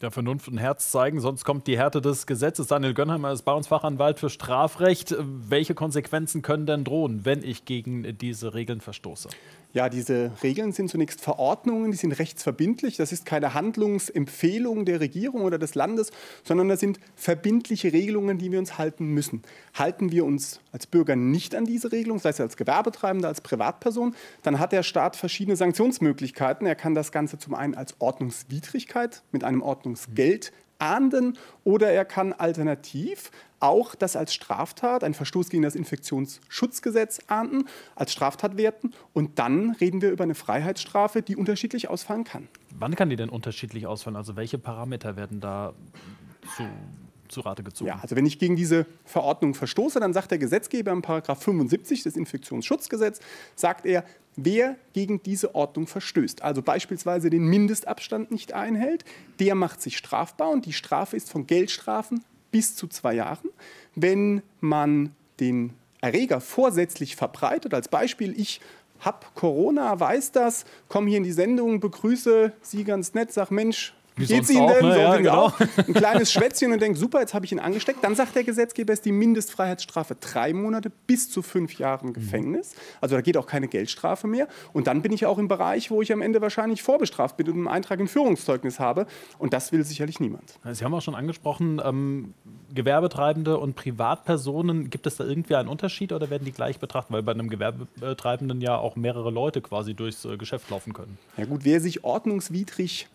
Ja, Vernunft und Herz zeigen, sonst kommt die Härte des Gesetzes. Daniel Gönnheimer ist bei uns Fachanwalt für Strafrecht. Welche Konsequenzen können denn drohen, wenn ich gegen diese Regeln verstoße? Ja, diese Regeln sind zunächst Verordnungen, die sind rechtsverbindlich. Das ist keine Handlungsempfehlung der Regierung oder des Landes, sondern das sind verbindliche Regelungen, die wir uns halten müssen. Halten wir uns als Bürger nicht an diese Regelung, sei es als Gewerbetreibender, als Privatperson, dann hat der Staat verschiedene Sanktionsmöglichkeiten. Er kann das Ganze zum einen als Ordnungswidrigkeit mit einem Ordnungsgeld ahnden oder er kann alternativ auch das als Straftat, ein Verstoß gegen das Infektionsschutzgesetz ahnden, als Straftat werten und dann reden wir über eine Freiheitsstrafe, die unterschiedlich ausfallen kann. Wann kann die denn unterschiedlich ausfallen? Also welche Parameter werden da zu zu Rate gezogen. Ja, also wenn ich gegen diese Verordnung verstoße, dann sagt der Gesetzgeber im Paragraph 75 des Infektionsschutzgesetzes, sagt er, wer gegen diese Ordnung verstößt, also beispielsweise den Mindestabstand nicht einhält, der macht sich strafbar und die Strafe ist von Geldstrafen bis zu zwei Jahren. Wenn man den Erreger vorsätzlich verbreitet, als Beispiel, ich hab Corona, weiß das, komm hier in die Sendung, begrüße Sie ganz nett, sag Mensch, wie geht's Ihnen denn? Ne? So ja, genau. auch. Ein kleines Schwätzchen und denkt, super, jetzt habe ich ihn angesteckt. Dann sagt der Gesetzgeber, ist die Mindestfreiheitsstrafe drei Monate bis zu fünf Jahren mhm. Gefängnis. Also da geht auch keine Geldstrafe mehr. Und dann bin ich auch im Bereich, wo ich am Ende wahrscheinlich vorbestraft bin und einen Eintrag im Führungszeugnis habe. Und das will sicherlich niemand. Sie haben auch schon angesprochen, ähm, Gewerbetreibende und Privatpersonen, gibt es da irgendwie einen Unterschied oder werden die gleich betrachtet? Weil bei einem Gewerbetreibenden ja auch mehrere Leute quasi durchs äh, Geschäft laufen können. Ja gut, wer sich ordnungswidrig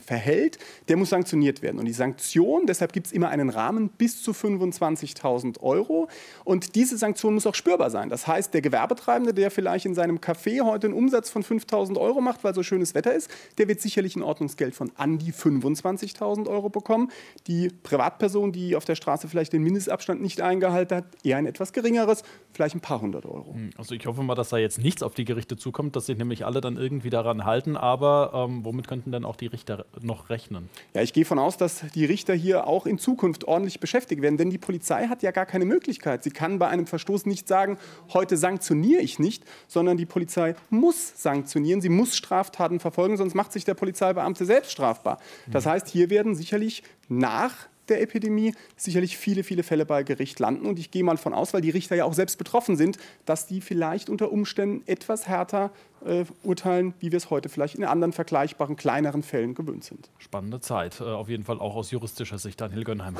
verhält, der muss sanktioniert werden. Und die Sanktion, deshalb gibt es immer einen Rahmen bis zu 25.000 Euro. Und diese Sanktion muss auch spürbar sein. Das heißt, der Gewerbetreibende, der vielleicht in seinem Café heute einen Umsatz von 5.000 Euro macht, weil so schönes Wetter ist, der wird sicherlich ein Ordnungsgeld von an die 25.000 Euro bekommen. Die Privatperson, die auf der Straße vielleicht den Mindestabstand nicht eingehalten hat, eher ein etwas geringeres, vielleicht ein paar hundert Euro. Hm, also ich hoffe mal, dass da jetzt nichts auf die Gerichte zukommt, dass sich nämlich alle dann irgendwie daran halten. Aber ähm, womit könnten dann auch die Richter noch rechnen? Ja, ich gehe von aus, dass die Richter hier auch in Zukunft ordentlich beschäftigt werden, denn die Polizei hat ja gar keine Möglichkeit. Sie kann bei einem Verstoß nicht sagen, heute sanktioniere ich nicht, sondern die Polizei muss sanktionieren, sie muss Straftaten verfolgen, sonst macht sich der Polizeibeamte selbst strafbar. Das mhm. heißt, hier werden sicherlich nach der Epidemie sicherlich viele, viele Fälle bei Gericht landen. Und ich gehe mal von aus, weil die Richter ja auch selbst betroffen sind, dass die vielleicht unter Umständen etwas härter äh, urteilen, wie wir es heute vielleicht in anderen vergleichbaren, kleineren Fällen gewöhnt sind. Spannende Zeit, äh, auf jeden Fall auch aus juristischer Sicht an Hilgönheim.